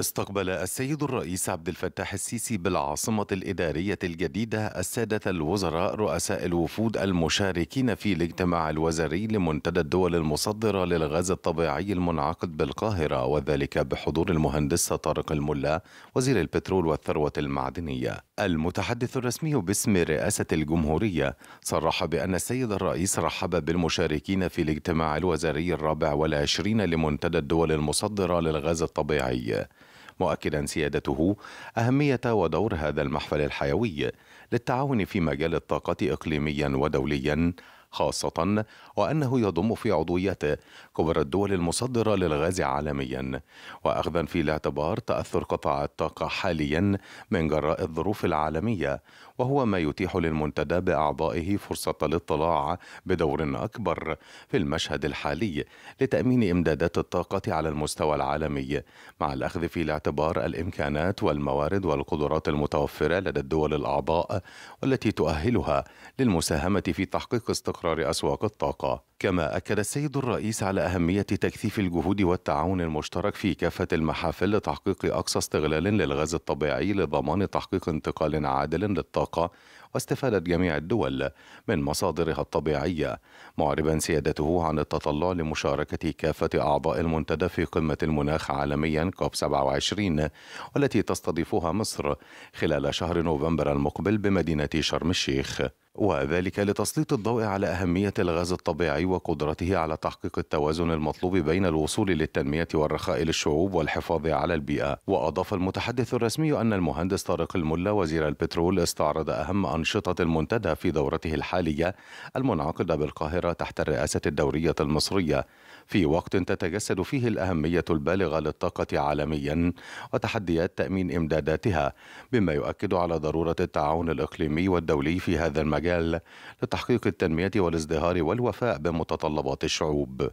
استقبل السيد الرئيس عبد الفتاح السيسي بالعاصمة الإدارية الجديدة السادة الوزراء رؤساء الوفود المشاركين في الاجتماع الوزاري لمنتدى الدول المصدرة للغاز الطبيعي المنعقد بالقاهرة وذلك بحضور المهندس طارق الملا وزير البترول والثروة المعدنية. المتحدث الرسمي باسم رئاسة الجمهورية صرح بأن السيد الرئيس رحب بالمشاركين في الاجتماع الوزاري الرابع والعشرين لمنتدى الدول المصدرة للغاز الطبيعي. مؤكدا سيادته أهمية ودور هذا المحفل الحيوي للتعاون في مجال الطاقة إقليميا ودوليا خاصة وأنه يضم في عضويته كبرى الدول المصدرة للغاز عالميا وأخذا في الاعتبار تأثر قطاع الطاقة حاليا من جراء الظروف العالمية وهو ما يتيح للمنتدى بأعضائه فرصة الاطلاع بدور أكبر في المشهد الحالي لتأمين إمدادات الطاقة على المستوى العالمي مع الأخذ في الاعتبار الإمكانات والموارد والقدرات المتوفرة لدى الدول الأعضاء والتي تؤهلها للمساهمة في تحقيق استقرار استقرار أسواق الطاقة كما أكد السيد الرئيس على أهمية تكثيف الجهود والتعاون المشترك في كافة المحافل لتحقيق أقصى استغلال للغاز الطبيعي لضمان تحقيق انتقال عادل للطاقة واستفادة جميع الدول من مصادرها الطبيعية معربا سيادته عن التطلع لمشاركة كافة أعضاء المنتدى في قمة المناخ عالميا كوب 27 والتي تستضيفها مصر خلال شهر نوفمبر المقبل بمدينة شرم الشيخ وذلك لتسليط الضوء على أهمية الغاز الطبيعي وقدرته على تحقيق التوازن المطلوب بين الوصول للتنمية والرخاء للشعوب والحفاظ على البيئة وأضاف المتحدث الرسمي أن المهندس طارق الملا وزير البترول استعرض أهم أنشطة المنتدى في دورته الحالية المنعقدة بالقاهرة تحت الرئاسة الدورية المصرية في وقت تتجسد فيه الأهمية البالغة للطاقة عالميا وتحديات تأمين إمداداتها بما يؤكد على ضرورة التعاون الإقليمي والدولي في هذا المجال المجال لتحقيق التنمية والازدهار والوفاء بمتطلبات الشعوب